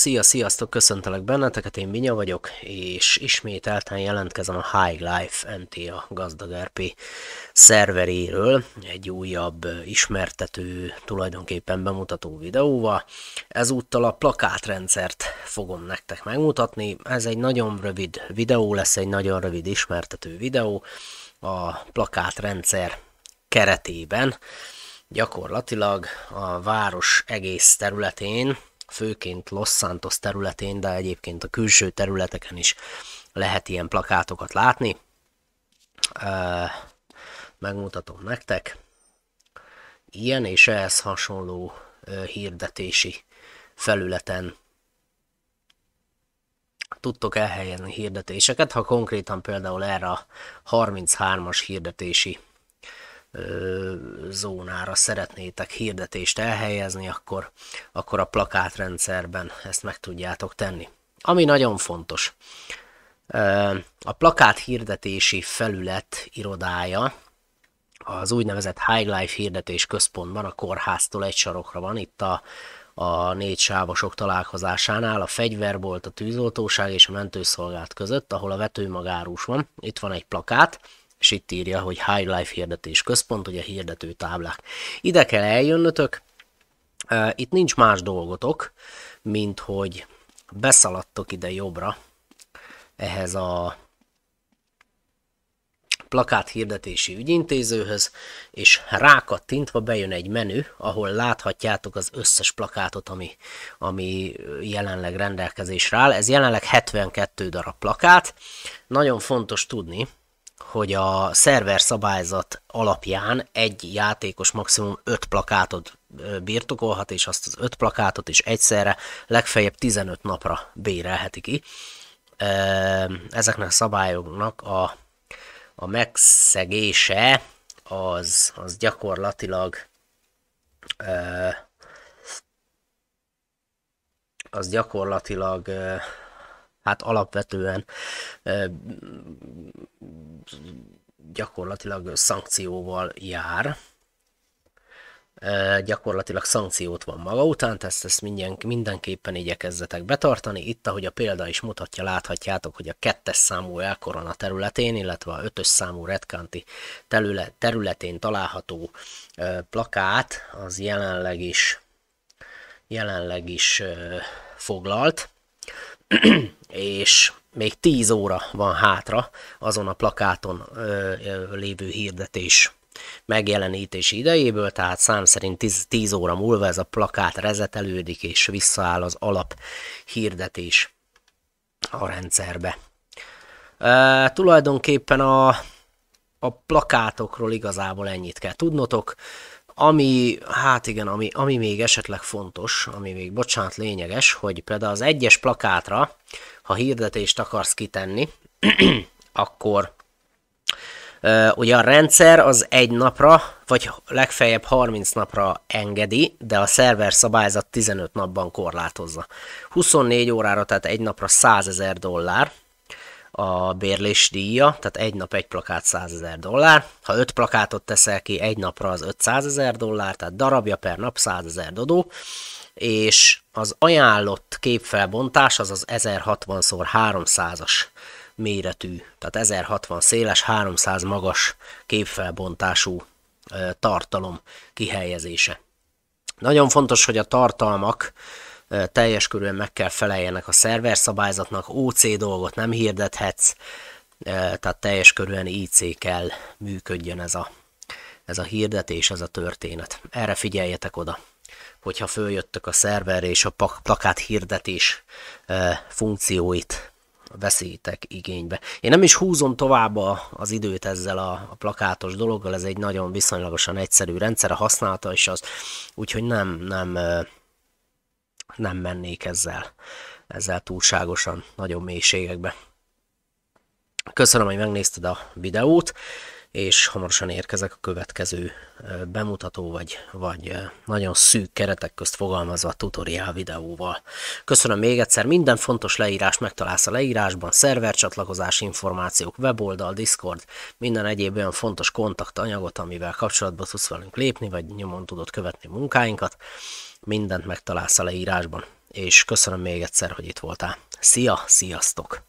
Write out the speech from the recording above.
Szia, sziasztok, köszöntelek benneteket, én Vinya vagyok, és ismételten jelentkezem a High Life NT a Gazdag RP szerveréről egy újabb ismertető, tulajdonképpen bemutató videóval. Ezúttal a plakátrendszert fogom nektek megmutatni. Ez egy nagyon rövid videó lesz, egy nagyon rövid ismertető videó a plakátrendszer keretében. Gyakorlatilag a város egész területén főként Los Santos területén, de egyébként a külső területeken is lehet ilyen plakátokat látni. Megmutatom nektek. Ilyen és ehhez hasonló hirdetési felületen tudtok elhelyezni hirdetéseket, ha konkrétan például erre a 33-as hirdetési zónára szeretnétek hirdetést elhelyezni, akkor, akkor a plakátrendszerben ezt meg tudjátok tenni. Ami nagyon fontos, a plakát hirdetési felület irodája az úgynevezett High Life hirdetés központban a kórháztól egy sarokra van, itt a, a négy sávosok találkozásánál, a fegyverbolt, a tűzoltóság és a mentőszolgált között, ahol a vetőmagárus van. Itt van egy plakát, és itt írja, hogy High Life hirdetés központ, ugye hirdető táblák. Ide kell eljönnötök, itt nincs más dolgotok, mint hogy beszaladtok ide jobbra, ehhez a plakát hirdetési ügyintézőhöz, és rákattintva bejön egy menü, ahol láthatjátok az összes plakátot, ami, ami jelenleg rendelkezésre áll. Ez jelenleg 72 darab plakát. Nagyon fontos tudni, hogy a szerver szabályzat alapján egy játékos maximum 5 plakátot birtokolhat, és azt az 5 plakátot is egyszerre legfeljebb 15 napra bérelheti ki. Ezeknek a szabályoknak a, a megszegése az, az gyakorlatilag az gyakorlatilag hát alapvetően gyakorlatilag szankcióval jár. Gyakorlatilag szankciót van maga után, ezt, ezt minden, mindenképpen igyekezzetek betartani. Itt, ahogy a példa is mutatja, láthatjátok, hogy a kettes számú elkorona területén, illetve a ötös számú retkanti területén található plakát az jelenleg is, jelenleg is foglalt és még 10 óra van hátra azon a plakáton ö, ö, lévő hirdetés megjelenítési idejéből, tehát szám szerint 10, 10 óra múlva ez a plakát rezetelődik, és visszaáll az alap hirdetés a rendszerbe. E, tulajdonképpen a, a plakátokról igazából ennyit kell tudnotok. Ami, hát igen, ami, ami még esetleg fontos, ami még, bocsánat, lényeges, hogy például az egyes plakátra, ha hirdetést akarsz kitenni, akkor Uh, ugye a rendszer az egy napra, vagy legfeljebb 30 napra engedi, de a szerver szabályzat 15 napban korlátozza. 24 órára, tehát egy napra 100 ezer dollár, a bérlés díja, tehát egy nap egy plakát 100 ezer dollár. Ha öt plakátot teszel ki, egy napra az 500 ezer dollár, tehát darabja per nap 100 ezer dodó, és az ajánlott képfelbontás az az 1060x300-as méretű, tehát 1060 széles, 300 magas képfelbontású tartalom kihelyezése. Nagyon fontos, hogy a tartalmak teljes körülön meg kell feleljenek a szerver szabályzatnak, OC dolgot nem hirdethetsz, tehát teljes körülön IC kell működjön ez a, ez a hirdetés, ez a történet. Erre figyeljetek oda, hogyha följöttök a szerverre és a plakát hirdetés funkcióit veszítek igénybe. Én nem is húzom tovább a, az időt ezzel a, a plakátos dologgal, ez egy nagyon viszonylagosan egyszerű rendszer a használata, is az úgyhogy nem, nem nem mennék ezzel, ezzel túlságosan nagyon mélységekbe. Köszönöm, hogy megnézted a videót és hamarosan érkezek a következő bemutató, vagy, vagy nagyon szűk keretek közt fogalmazva tutoriál videóval. Köszönöm még egyszer, minden fontos leírás megtalálsz a leírásban, csatlakozás információk, weboldal, Discord, minden egyéb olyan fontos kontaktanyagot, amivel kapcsolatba tudsz velünk lépni, vagy nyomon tudod követni munkáinkat, mindent megtalálsz a leírásban. És köszönöm még egyszer, hogy itt voltál. Szia, sziasztok!